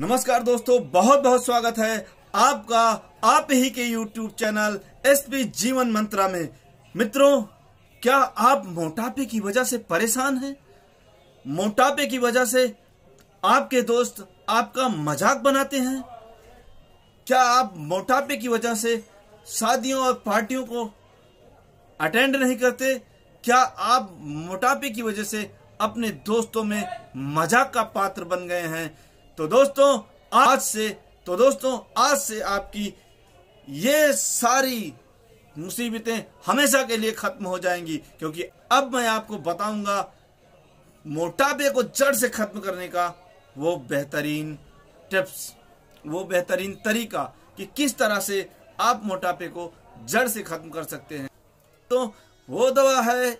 नमस्कार दोस्तों बहुत बहुत स्वागत है आपका आप ही के YouTube channel S P Jeevan Mantra में मित्रों क्या आप मोटापे की वजह से परेशान हैं मोटापे की वजह से आपके दोस्त आपका मजाक बनाते हैं क्या आप मोटापे की वजह से शादियों और पार्टियों को अटेंड नहीं करते क्या आप मोटापे की वजह से अपने दोस्तों में मजाक का पात्र बन गए हैं तो दोस्तों आज से तो दोस्तों आज से आपकी ये सारी मुसीबतें हमेशा के लिए खत्म हो जाएंगी क्योंकि अब मैं आपको बताऊंगा मोटापे को जड़ से खत्म करने का वो बेहतरीन टिप्स वो बेहतरीन तरीका कि किस तरह से आप मोटापे को जड़ से खत्म कर सकते हैं तो वो दवा है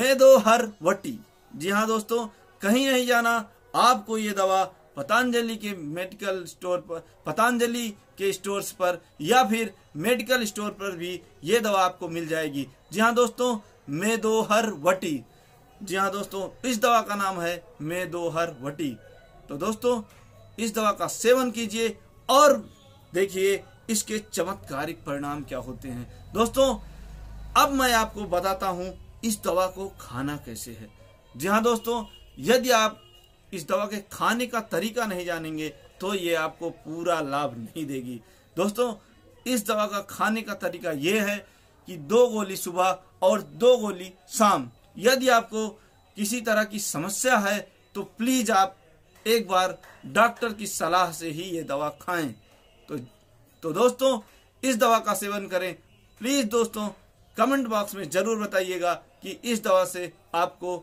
मेदो हर वटी जी हाँ दोस्तों कहीं नहीं जाना आपको ये दवा पतंजलि के मेडिकल स्टोर पर पतंजलि के स्टोर्स पर या फिर मेडिकल स्टोर पर भी ये दवा आपको मिल जाएगी जी हाँ दोस्तों मेदोहर वटी जी हाँ दोस्तों इस दवा का नाम है मेदोहर वटी तो दोस्तों इस दवा का सेवन कीजिए और देखिए इसके चमत्कारिक परिणाम क्या होते हैं दोस्तों अब मैं आपको बताता हूं इस दवा को खाना कैसे है जी हाँ दोस्तों यदि आप इस दवा के खाने का तरीका नहीं जानेंगे तो ये आपको पूरा लाभ नहीं देगी दोस्तों इस दवा का खाने का तरीका ये है कि दो गोली सुबह और दो गोली शाम यदि आपको किसी तरह की समस्या है तो प्लीज आप एक बार डॉक्टर की सलाह से ही ये दवा खाएं तो तो दोस्तों इस दवा का सेवन करें प्लीज दोस्तों कमेंट बॉक्स में जरूर बताइएगा कि इस दवा से आपको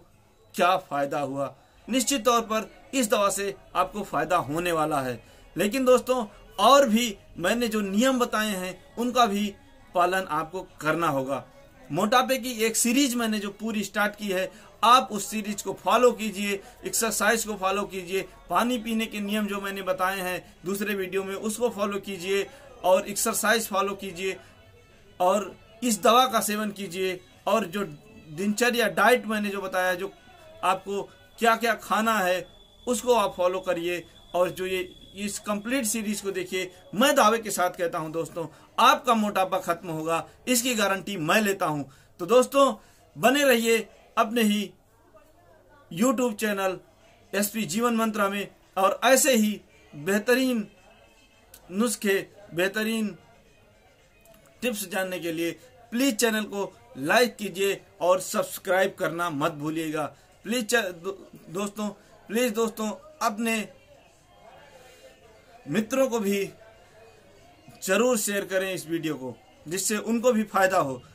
क्या फायदा हुआ निश्चित तौर पर इस दवा से आपको फायदा होने वाला है लेकिन दोस्तों और भी मैंने जो नियम बताए हैं उनका भी पालन आपको करना होगा मोटापे की एक सीरीज मैंने जो पूरी स्टार्ट की है आप उस सीरीज को फॉलो कीजिए एक्सरसाइज को फॉलो कीजिए पानी पीने के नियम जो मैंने बताए हैं दूसरे वीडियो में उसको फॉलो कीजिए और एक्सरसाइज फॉलो कीजिए और इस दवा का सेवन कीजिए और जो दिनचर्या डाइट मैंने जो बताया जो आपको क्या क्या खाना है उसको आप फॉलो करिए और जो ये इस कंप्लीट सीरीज को देखिए मैं दावे के साथ कहता हूं दोस्तों आपका मोटापा खत्म होगा इसकी गारंटी मैं लेता हूं तो दोस्तों बने रहिए अपने ही YouTube channel S P Jeevan Mantra में और ऐसे ही बेहतरीन नुस्खे बेहतरीन टिप्स जानने के लिए प्लीज चैनल को लाइक कीजिए और सब्सक्राइब करना मत भूलिएगा प्लीज दो, दोस्तों प्लीज दोस्तों अपने मित्रों को भी जरूर शेयर करें इस वीडियो को जिससे उनको भी फायदा हो